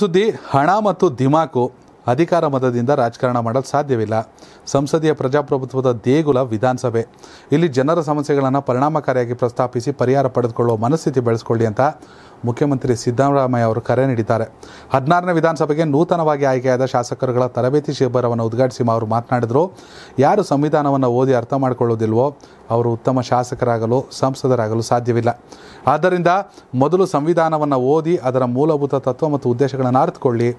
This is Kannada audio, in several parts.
ಸುದ್ದಿ ಹಣ ಮತ್ತು ದಿಮಾಕು ಅಧಿಕಾರ ಮತದಿಂದ ರಾಜಕಾರಣ ಮಾಡಲು ಸಾಧ್ಯವಿಲ್ಲ ಸಂಸದೀಯ ಪ್ರಜಾಪ್ರಭುತ್ವದ ದೇಗುಲ ವಿಧಾನಸಭೆ ಇಲ್ಲಿ ಜನರ ಸಮಸ್ಯೆಗಳನ್ನು ಪರಿಣಾಮಕಾರಿಯಾಗಿ ಪ್ರಸ್ತಾಪಿಸಿ ಪರಿಹಾರ ಪಡೆದುಕೊಳ್ಳುವ ಮನಸ್ಥಿತಿ ಬೆಳೆಸ್ಕೊಳ್ಳಿ ಅಂತ ಮುಖ್ಯಮಂತ್ರಿ ಸಿದ್ದರಾಮಯ್ಯ ಅವರು ಕರೆ ನೀಡಿದ್ದಾರೆ ಹದಿನಾರನೇ ವಿಧಾನಸಭೆಗೆ ನೂತನವಾಗಿ ಆಯ್ಕೆಯಾದ ಶಾಸಕರುಗಳ ತರಬೇತಿ ಶಿಬಿರವನ್ನು ಉದ್ಘಾಟಿಸಿ ಅವರು ಮಾತನಾಡಿದರು ಯಾರು ಸಂವಿಧಾನವನ್ನು ಓದಿ ಅರ್ಥ ಮಾಡಿಕೊಳ್ಳುವುದಿಲ್ವೋ ಅವರು ಉತ್ತಮ ಶಾಸಕರಾಗಲು ಸಂಸದರಾಗಲು ಸಾಧ್ಯವಿಲ್ಲ ಆದ್ದರಿಂದ ಮೊದಲು ಸಂವಿಧಾನವನ್ನು ಓದಿ ಅದರ ಮೂಲಭೂತ ತತ್ವ ಮತ್ತು ಉದ್ದೇಶಗಳನ್ನು ಅರ್ಥಕೊಳ್ಳಿ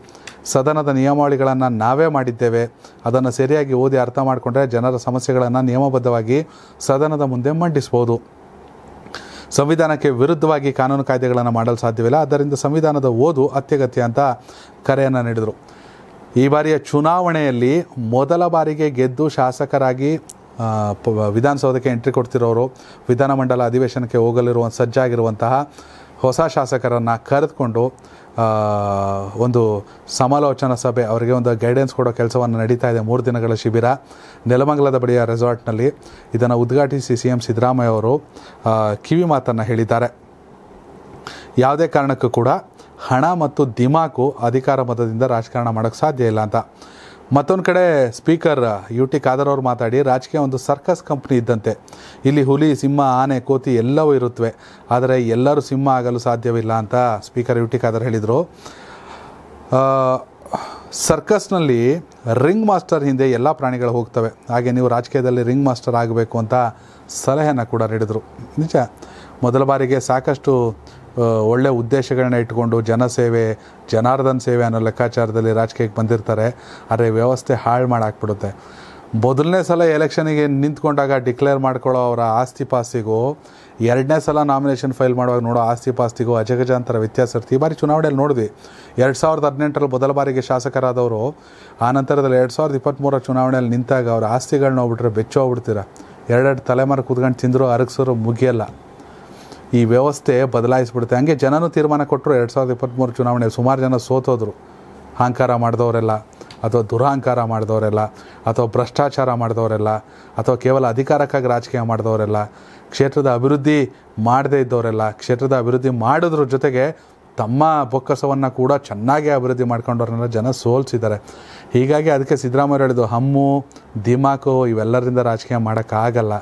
ಸದನದ ನಿಯಮಾವಳಿಗಳನ್ನು ನಾವೇ ಮಾಡಿದ್ದೇವೆ ಅದನ್ನು ಸರಿಯಾಗಿ ಓದಿ ಅರ್ಥ ಮಾಡಿಕೊಂಡ್ರೆ ಜನರ ಸಮಸ್ಯೆಗಳನ್ನು ನಿಯಮಬದ್ಧವಾಗಿ ಸದನದ ಮುಂದೆ ಮಂಡಿಸ್ಬೋದು ಸಂವಿಧಾನಕ್ಕೆ ವಿರುದ್ಧವಾಗಿ ಕಾನೂನು ಕಾಯ್ದೆಗಳನ್ನು ಮಾಡಲು ಸಾಧ್ಯವಿಲ್ಲ ಆದ್ದರಿಂದ ಸಂವಿಧಾನದ ಓದು ಅತ್ಯಗತ್ಯ ಅಂತ ಕರೆಯನ್ನು ನೀಡಿದರು ಈ ಬಾರಿಯ ಚುನಾವಣೆಯಲ್ಲಿ ಮೊದಲ ಬಾರಿಗೆ ಗೆದ್ದು ಶಾಸಕರಾಗಿ ವಿಧಾನಸೌಧಕ್ಕೆ ಎಂಟ್ರಿ ಕೊಡ್ತಿರೋರು ವಿಧಾನಮಂಡಲ ಅಧಿವೇಶನಕ್ಕೆ ಹೋಗಲಿರುವ ಸಜ್ಜಾಗಿರುವಂತಹ ಹೊಸ ಶಾಸಕರನ್ನು ಕರೆದುಕೊಂಡು ಒಂದು ಸಮಾಲೋಚನಾ ಸಭೆ ಅವರಿಗೆ ಒಂದು ಗೈಡೆನ್ಸ್ ಕೊಡೋ ಕೆಲಸವನ್ನು ನಡೀತಾ ಇದೆ ಮೂರು ದಿನಗಳ ಶಿಬಿರ ನೆಲಮಂಗಲದ ಬಳಿಯ ರೆಸಾರ್ಟ್ನಲ್ಲಿ ಇದನ್ನು ಉದ್ಘಾಟಿಸಿ ಸಿ ಎಂ ಸಿದ್ದರಾಮಯ್ಯ ಅವರು ಕಿವಿ ಮಾತನ್ನು ಹೇಳಿದ್ದಾರೆ ಯಾವುದೇ ಕಾರಣಕ್ಕೂ ಕೂಡ ಹಣ ಮತ್ತು ದಿಮಾಕು ಅಧಿಕಾರ ಮತದಿಂದ ರಾಜಕಾರಣ ಮಾಡೋಕ್ಕೆ ಸಾಧ್ಯ ಇಲ್ಲ ಅಂತ ಮತ್ತೊಂದು ಕಡೆ ಸ್ಪೀಕರ್ ಯು ಟಿ ಖಾದರ್ ಅವರು ಮಾತಾಡಿ ರಾಜಕೀಯ ಒಂದು ಸರ್ಕಸ್ ಕಂಪ್ನಿ ಇದ್ದಂತೆ ಇಲ್ಲಿ ಹುಲಿ ಸಿಂಹ ಆನೆ ಕೋತಿ ಎಲ್ಲವೂ ಇರುತ್ತವೆ ಆದರೆ ಎಲ್ಲರೂ ಸಿಂಹ ಆಗಲು ಸಾಧ್ಯವಿಲ್ಲ ಅಂತ ಸ್ಪೀಕರ್ ಯು ಟಿ ಖಾದರ್ ಹೇಳಿದರು ಸರ್ಕಸ್ನಲ್ಲಿ ರಿಂಗ್ ಮಾಸ್ಟರ್ ಹಿಂದೆ ಎಲ್ಲ ಪ್ರಾಣಿಗಳು ಹೋಗ್ತವೆ ಹಾಗೆ ನೀವು ರಾಜಕೀಯದಲ್ಲಿ ರಿಂಗ್ ಮಾಸ್ಟರ್ ಆಗಬೇಕು ಅಂತ ಸಲಹೆಯನ್ನು ಕೂಡ ನೀಡಿದರು ನಿಜ ಮೊದಲ ಬಾರಿಗೆ ಸಾಕಷ್ಟು ಒಳ್ಳೆ ಉದ್ದೇಶಗಳನ್ನ ಇಟ್ಕೊಂಡು ಜನಸೇವೆ ಜನಾರ್ದನ್ ಸೇವೆ ಅನ್ನೋ ಲೆಕ್ಕಾಚಾರದಲ್ಲಿ ರಾಜಕೀಯಕ್ಕೆ ಬಂದಿರ್ತಾರೆ ಆದರೆ ವ್ಯವಸ್ಥೆ ಹಾಳು ಮಾಡಾಕ್ಬಿಡುತ್ತೆ ಮೊದಲನೇ ಸಲ ಎಲೆಕ್ಷನಿಗೆ ನಿಂತ್ಕೊಂಡಾಗ ಡಿಕ್ಲೇರ್ ಮಾಡ್ಕೊಳ್ಳೋ ಅವರ ಆಸ್ತಿ ಪಾಸ್ತಿಗೂ ಎರಡನೇ ಸಲ ನಾಮಿನೇಷನ್ ಫೈಲ್ ಮಾಡುವಾಗ ನೋಡೋ ಆಸ್ತಿ ಪಾಸ್ತಿಗೂ ಅಜಗಜಾಂತರ ವ್ಯತ್ಯಾಸ ಇರ್ತೀವಿ ಈ ಬಾರಿ ಚುನಾವಣೆಯಲ್ಲಿ ನೋಡಿದ್ವಿ ಎರಡು ಸಾವಿರದ ಹದಿನೆಂಟರಲ್ಲಿ ಮೊದಲ ಬಾರಿಗೆ ಶಾಸಕರಾದವರು ಆ ನಂತರದಲ್ಲಿ ಎರಡು ಸಾವಿರದ ಇಪ್ಪತ್ತ್ಮೂರ ಚುನಾವಣೆಯಲ್ಲಿ ನಿಂತಾಗ ಅವರ ಆಸ್ತಿಗಳನ್ನ ಹೋಗ್ಬಿಟ್ರೆ ಬೆಚ್ಚೋಗ್ಬಿಡ್ತೀರ ಎರಡೆರಡು ತಲೆಮಾರು ಕೂತ್ಕೊಂಡು ತಿಂದರೂ ಅರಗಿಸೋರು ಮುಗಿಯಲ್ಲ ಈ ವ್ಯವಸ್ಥೆ ಬದಲಾಯಿಸ್ಬಿಡುತ್ತೆ ಹಂಗೆ ಜನನೂ ತೀರ್ಮಾನ ಕೊಟ್ಟರು ಎರಡು ಸಾವಿರದ ಇಪ್ಪತ್ತ್ಮೂರು ಚುನಾವಣೆ ಸುಮಾರು ಜನ ಸೋತೋದ್ರು ಅಹಂಕಾರ ಮಾಡಿದವರೆಲ್ಲ ಅಥವಾ ದುರಹಂಕಾರ ಮಾಡಿದವರೆಲ್ಲ ಅಥವಾ ಭ್ರಷ್ಟಾಚಾರ ಮಾಡಿದವರೆಲ್ಲ ಅಥವಾ ಕೇವಲ ಅಧಿಕಾರಕ್ಕಾಗಿ ರಾಜಕೀಯ ಮಾಡಿದವರೆಲ್ಲ ಕ್ಷೇತ್ರದ ಅಭಿವೃದ್ಧಿ ಮಾಡದೇ ಇದ್ದವರೆಲ್ಲ ಕ್ಷೇತ್ರದ ಅಭಿವೃದ್ಧಿ ಮಾಡಿದ್ರ ಜೊತೆಗೆ ತಮ್ಮ ಬೊಕ್ಕಸವನ್ನು ಕೂಡ ಚೆನ್ನಾಗಿ ಅಭಿವೃದ್ಧಿ ಮಾಡ್ಕೊಂಡವ್ರನ್ನೆಲ್ಲ ಜನ ಸೋಲ್ಸಿದ್ದಾರೆ ಹೀಗಾಗಿ ಅದಕ್ಕೆ ಸಿದ್ದರಾಮಯ್ಯ ಹೇಳಿದ್ದು ಹಮ್ಮು ದಿಮಾಕು ಇವೆಲ್ಲರಿಂದ ರಾಜಕೀಯ ಮಾಡೋಕ್ಕಾಗಲ್ಲ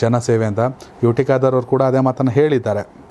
ಜನಸೇವೆ ಅಂತ ಯುಟಿಕಾದರ್ ಅವರು ಕೂಡ ಅದೇ ಮಾತನ್ನು ಹೇಳಿದ್ದಾರೆ